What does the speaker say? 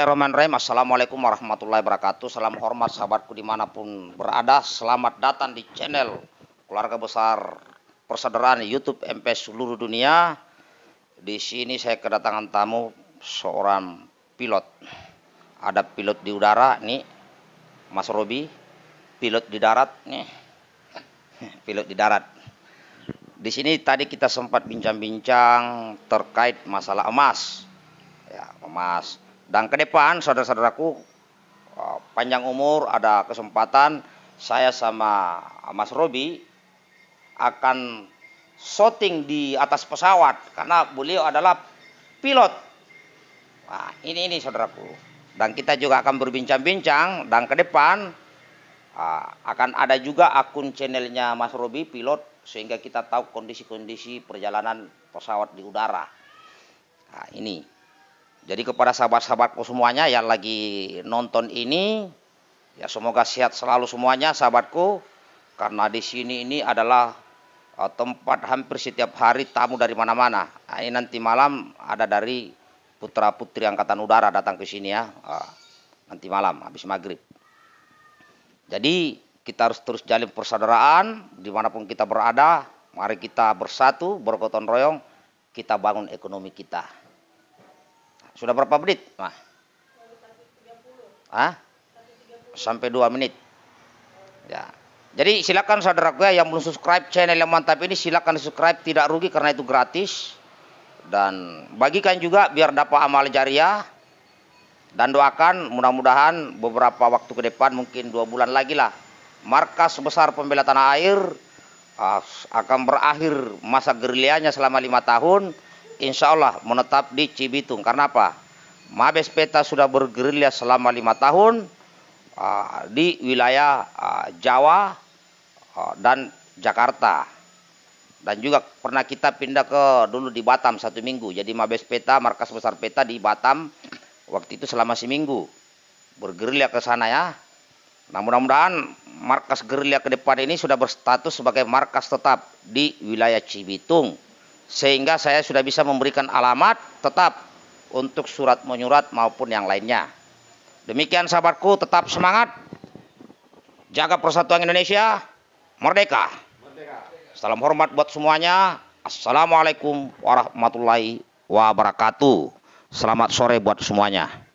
Bismillahirrahmanirrahim. Assalamualaikum warahmatullahi wabarakatuh. Salam hormat sahabatku dimanapun berada. Selamat datang di channel keluarga besar persaudaraan YouTube MP seluruh dunia. Di sini saya kedatangan tamu seorang pilot. Ada pilot di udara nih, Mas Robi. Pilot di darat nih, pilot di darat. Di sini tadi kita sempat bincang-bincang terkait masalah emas. Ya, emas dan ke depan saudara-saudaraku eh, panjang umur ada kesempatan saya sama Mas Robi akan shooting di atas pesawat karena beliau adalah pilot. Nah, ini ini saudaraku. Dan kita juga akan berbincang-bincang dan ke depan eh, akan ada juga akun channelnya Mas Robi pilot sehingga kita tahu kondisi-kondisi perjalanan pesawat di udara. Nah, ini jadi kepada sahabat-sahabatku semuanya yang lagi nonton ini, ya semoga sehat selalu semuanya sahabatku. Karena di sini ini adalah eh, tempat hampir setiap hari tamu dari mana-mana. Nah, ini nanti malam ada dari putra-putri angkatan udara datang ke sini ya. Eh, nanti malam habis maghrib. Jadi kita harus terus jalin persaudaraan dimanapun kita berada. Mari kita bersatu, bergotong royong, kita bangun ekonomi kita. Sudah berapa menit? Mah. Ah? Sampai 2 menit. Ya. Jadi silakan saudara gue ya, yang belum subscribe channel yang mantap ini silakan subscribe tidak rugi karena itu gratis dan bagikan juga biar dapat amal jariah dan doakan mudah-mudahan beberapa waktu ke depan mungkin dua bulan lagi lah markas besar pembela tanah air ah, akan berakhir masa gerilyanya selama lima tahun insya Allah menetap di Cibitung. Karena apa? Mabes Peta sudah bergerilya selama lima tahun uh, di wilayah uh, Jawa uh, dan Jakarta. Dan juga pernah kita pindah ke dulu di Batam satu minggu. Jadi Mabes Peta, markas besar Peta di Batam waktu itu selama seminggu. Bergerilya ke sana ya. Nah mudah-mudahan markas gerilya ke depan ini sudah berstatus sebagai markas tetap di wilayah Cibitung sehingga saya sudah bisa memberikan alamat tetap untuk surat menyurat maupun yang lainnya. Demikian sahabatku, tetap semangat. Jaga persatuan Indonesia, merdeka. merdeka. Salam hormat buat semuanya. Assalamualaikum warahmatullahi wabarakatuh. Selamat sore buat semuanya.